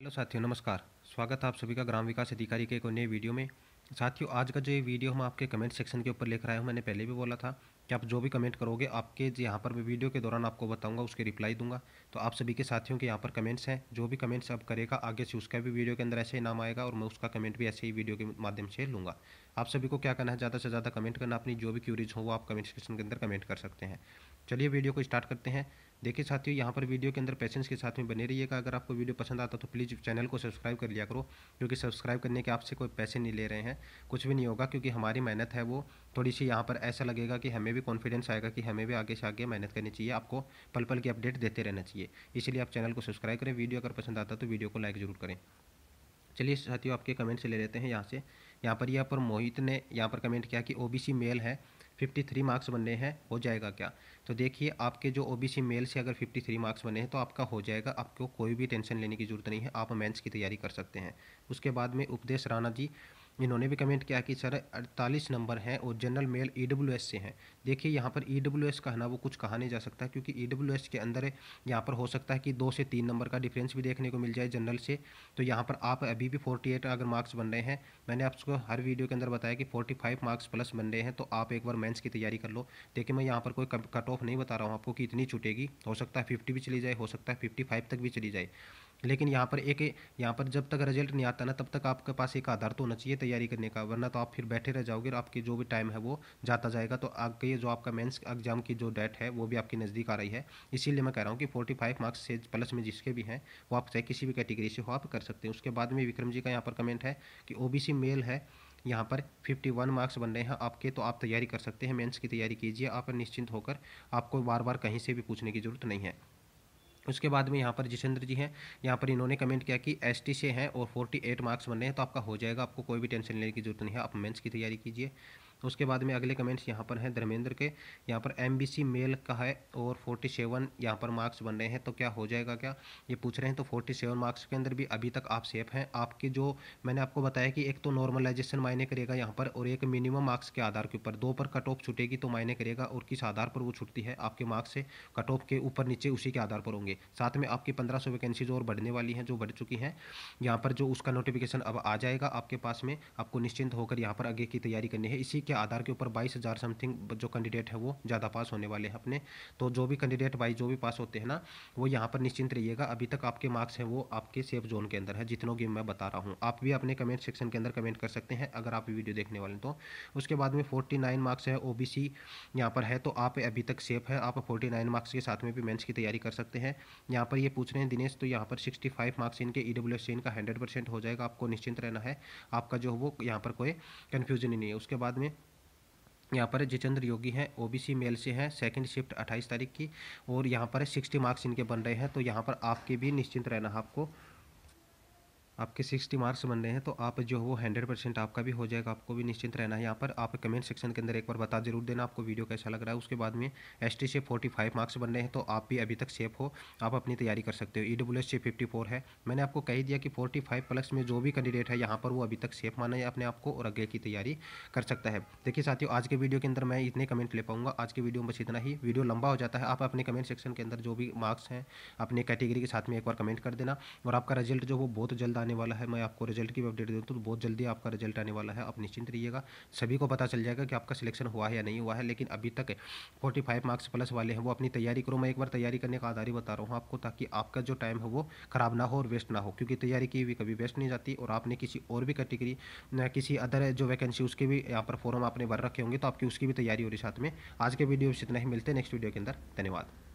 hello साथियों नमस्कार स्वागत है आप सभी का ग्राम विकास अधिकारी के एक नए वीडियो में साथियों आज का जो ये वीडियो हम आपके कमेंट सेक्शन के ऊपर लेकर आए हूँ मैंने पहले भी बोला था कि आप जो भी कमेंट करोगे आपके यहाँ पर मैं वीडियो के दौरान आपको बताऊंगा उसके रिप्लाई दूंगा तो आप सभी के साथियों के यहाँ पर कमेंट्स हैं जो भी कमेंट्स आप करेगा आगे से उसका भी वीडियो के अंदर ऐसे ही नाम आएगा और मैं उसका कमेंट भी ऐसे ही वीडियो के माध्यम से लूँगा आप सभी को क्या करना है ज़्यादा से ज़्यादा कमेंट करना अपनी जो भी क्यूरीज हो वो आप कमेंट सेक्शन के अंदर कमेंट कर सकते हैं चलिए वीडियो को स्टार्ट करते हैं देखिए साथियों यहाँ पर वीडियो के अंदर पेशेंस के साथ में बने रहिएगा अगर आपको वीडियो पसंद आता तो प्लीज़ चैनल को सब्सक्राइब कर लिया करो क्योंकि सब्सक्राइब करने के आपसे कोई पैसे नहीं ले रहे हैं कुछ भी नहीं होगा क्योंकि हमारी मेहनत है वो थोड़ी सी यहाँ पर ऐसा लगेगा कि हमें भी कॉन्फिडेंस आएगा कि हमें भी आगे से आगे मेहनत करनी चाहिए आपको पल पल की अपडेट देते रहना चाहिए इसलिए आप चैनल को सब्सक्राइब करें वीडियो अगर पसंद आता तो वीडियो को लाइक ज़रूर करें चलिए साथियों आपके कमेंट्स ले लेते हैं यहाँ से यहाँ पर यहाँ पर मोहित ने यहाँ पर कमेंट किया कि ओबीसी मेल है 53 मार्क्स बनने हैं हो जाएगा क्या तो देखिए आपके जो ओबीसी मेल से अगर 53 मार्क्स बने हैं तो आपका हो जाएगा आपको कोई भी टेंशन लेने की जरूरत नहीं है आप मेंस की तैयारी कर सकते हैं उसके बाद में उपदेश राणा जी इन्होंने भी कमेंट किया कि सर अड़तालीस नंबर हैं और जनरल मेल ई से हैं देखिए यहाँ पर ई e का है ना वो कुछ कहा नहीं जा सकता क्योंकि ई e के अंदर यहाँ पर हो सकता है कि दो से तीन नंबर का डिफरेंस भी देखने को मिल जाए जनरल से तो यहाँ पर आप अभी भी फोर्टी अगर मार्क्स बन रहे हैं मैंने आपको हर वीडियो के अंदर बताया कि फोर्टी मार्क्स प्लस बन रहे हैं तो आप एक बार मैंस की तैयारी कर लो देखिए मैं यहाँ पर कोई कट ऑफ नहीं बता रहा हूँ आपको कि इतनी छूटेगी हो सकता है फिफ्टी भी चली जाए हो सकता है फिफ्टी तक भी चली जाए लेकिन यहाँ पर एक यहाँ पर जब तक रिजल्ट नहीं आता ना तब तक आपके पास एक आधार तो होना चाहिए तैयारी करने का वरना तो आप फिर बैठे रह जाओगे और आपकी जो भी टाइम है वो जाता जाएगा तो आगे जो आपका मेंस एग्जाम की जो डेट है वो भी आपकी नज़दीक आ रही है इसीलिए मैं कह रहा हूँ कि फोर्टी फाइव मार्क्स से प्लस में जिसके भी हैं वो आप चाहे किसी भी कैटेगरी से हो आप कर सकते हैं उसके बाद में विक्रम जी का यहाँ पर कमेंट है कि सी मेल है यहाँ पर 51 मार्क्स बन रहे हैं आपके तो आप तैयारी कर सकते हैं मेंस की तैयारी कीजिए आप निश्चिंत होकर आपको बार बार कहीं से भी पूछने की ज़रूरत नहीं है उसके बाद में यहाँ पर जितेंद्र जी हैं यहाँ पर इन्होंने कमेंट किया कि एस से हैं और 48 मार्क्स बने हैं तो आपका हो जाएगा आपको कोई भी टेंशन लेने की जरूरत नहीं है आप मेंस की तैयारी कीजिए तो उसके बाद में अगले कमेंट्स यहाँ पर हैं धर्मेंद्र के यहाँ पर एम मेल का है और फोर्टी सेवन यहाँ पर मार्क्स बन रहे हैं तो क्या हो जाएगा क्या ये पूछ रहे हैं तो फोर्टी सेवन मार्क्स के अंदर भी अभी तक आप सेफ हैं आपके जो मैंने आपको बताया कि एक तो नॉर्मलाइजेशन मायने करेगा यहाँ पर और एक मिनिमम मार्क्स के आधार के ऊपर दो पर कट ऑफ छूटेगी तो मायने करेगा और किस आधार पर वो छुट्टी है आपके मार्क्स से कट ऑफ के ऊपर नीचे उसी के आधार पर होंगे साथ में आपकी पंद्रह सौ वैकेंसीज और बढ़ने वाली हैं जो बढ़ चुकी हैं यहाँ पर जो उसका नोटिफिकेशन अब आ जाएगा आपके पास में आपको निश्चिंत होकर यहाँ पर आगे की तैयारी करनी है इसी के आधार के ऊपर बाईस हज़ार समथिंग जो कैंडिडेट है वो ज़्यादा पास होने वाले हैं अपने तो जो भी कैंडिडेट वाइज जो भी पास होते हैं ना वो यहाँ पर निश्चिंत रहिएगा अभी तक आपके मार्क्स हैं वो आपके सेफ जोन के अंदर है जितनों की मैं बता रहा हूँ आप भी अपने कमेंट सेक्शन के अंदर कमेंट कर सकते हैं अगर आप वीडियो देखने वाले तो उसके बाद में फोर्टी नाइन मार्क्स है ओ बी सी यहाँ पर है तो आप अभी तक सेफ है आप फोर्टी नाइन मार्क्स के साथ में भी मेन्स की तैयारी कर सकते हैं यहाँ पर ये पूछ रहे हैं दिनेश तो यहाँ पर सिक्सटी फाइव मार्क्स इनके ई डब्ल्यू एस इनका हंड्रेड परसेंट हो जाएगा आपको निश्चिंत रहना है आपका जो वो यहाँ पर कोई कन्फ्यूजन ही नहीं है उसके बाद में यहाँ पर जितेंद्र योगी हैं ओबीसी मेल से हैं सेकंड शिफ्ट 28 तारीख की और यहाँ पर 60 मार्क्स इनके बन रहे हैं तो यहाँ पर आपके भी निश्चिंत रहना आपको आपके सिक्सटी मार्क्स बन रहे हैं तो आप जो वो हंड्रेड परसेंट आपका भी हो जाएगा आपको भी निश्चिंत रहना है यहाँ पर आप कमेंट सेक्शन के अंदर एक बार बता जरूर देना आपको वीडियो कैसा लग रहा है उसके बाद में एस टी से फोर्टी फाइव मार्क्स बन रहे हैं तो आप भी अभी तक सेफ हो आप अपनी तैयारी कर सकते हो ई डब्ल्यू एस से फिफ्टी फोर है मैंने आपको कही दिया कि फोर्टी फाइव प्लस में जो भी कैंडिडेट है यहाँ पर वो अभी तक सेफ माना है अपने आप को और आगे की तैयारी कर सकता है देखिए साथियों आज के वीडियो के अंदर मैं इतने कमेंट ले पाऊंगा आज की वीडियो में बस इतना ही वीडियो लंबा हो जाता है आप अपने कमेंट सेक्शन के अंदर जो भी मार्क्स हैं अपने कैटेगरी के साथ में एक बार कमेंट कर देना और आपका रिजल्ट जो वो बहुत जल्द आने वाला है मैं आपको रिजल्ट की अपडेट देता हूँ तो बहुत जल्दी आपका रिजल्ट आने वाला है आप निश्चिंत रहिएगा सभी को पता चल जाएगा कि आपका सिलेक्शन हुआ है या नहीं हुआ है लेकिन अभी तक फोर्टी फाइव मार्क्स प्लस वाले हैं वो अपनी तैयारी करो मैं एक बार तैयारी करने का आधार ही बता रहा हूँ आपको ताकि आपका जो टाइम है वो ख़राब ना हो और वेस्ट ना हो क्योंकि तैयारी की हुई कभी वेस्ट नहीं जाती और आपने किसी और भी कैटेगरी किसी अदर जो वैकेंसी उसके भी यहाँ पर फॉर्म आपने भर रखे होंगे तो आपकी उसकी भी तैयारी हो रही साथ में आज के वीडियो से इतना ही मिलते हैं नेक्स्ट वीडियो के अंदर धन्यवाद